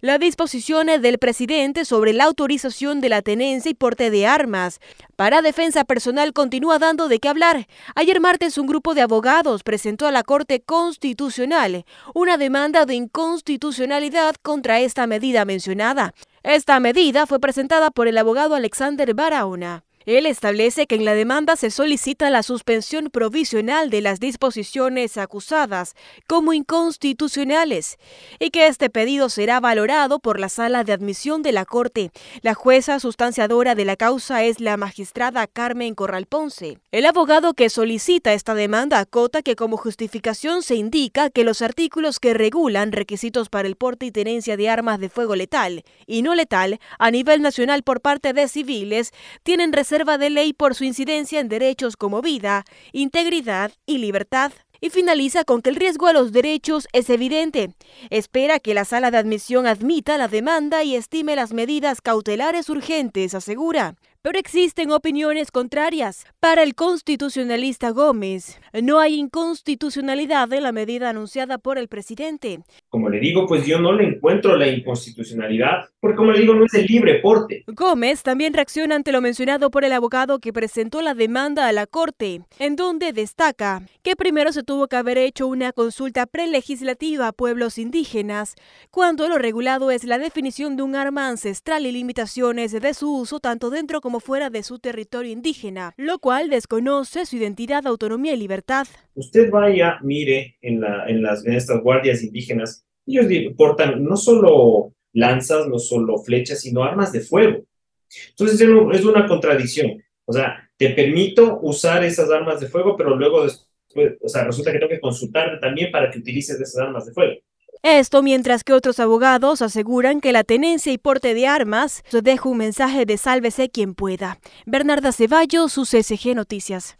las disposiciones del presidente sobre la autorización de la tenencia y porte de armas para defensa personal continúa dando de qué hablar. Ayer martes un grupo de abogados presentó a la Corte Constitucional una demanda de inconstitucionalidad contra esta medida mencionada. Esta medida fue presentada por el abogado Alexander Barahona. Él establece que en la demanda se solicita la suspensión provisional de las disposiciones acusadas como inconstitucionales y que este pedido será valorado por la sala de admisión de la Corte. La jueza sustanciadora de la causa es la magistrada Carmen Corral Ponce. El abogado que solicita esta demanda acota que como justificación se indica que los artículos que regulan requisitos para el porte y tenencia de armas de fuego letal y no letal a nivel nacional por parte de civiles tienen reserva de ley por su incidencia en derechos como vida, integridad y libertad y finaliza con que el riesgo a los derechos es evidente. Espera que la sala de admisión admita la demanda y estime las medidas cautelares urgentes, asegura pero existen opiniones contrarias. Para el constitucionalista Gómez, no hay inconstitucionalidad en la medida anunciada por el presidente. Como le digo, pues yo no le encuentro la inconstitucionalidad, porque como le digo, no es el libre porte. Gómez también reacciona ante lo mencionado por el abogado que presentó la demanda a la Corte, en donde destaca que primero se tuvo que haber hecho una consulta prelegislativa a pueblos indígenas, cuando lo regulado es la definición de un arma ancestral y limitaciones de su uso tanto dentro como fuera de su territorio indígena, lo cual desconoce su identidad, autonomía y libertad. Usted vaya, mire en, la, en las, estas guardias indígenas, ellos portan no solo lanzas, no solo flechas, sino armas de fuego. Entonces es una contradicción. O sea, te permito usar esas armas de fuego, pero luego o sea, resulta que tengo que consultarte también para que utilices esas armas de fuego. Esto mientras que otros abogados aseguran que la tenencia y porte de armas deja un mensaje de sálvese quien pueda. Bernarda Ceballos, UCSG Noticias.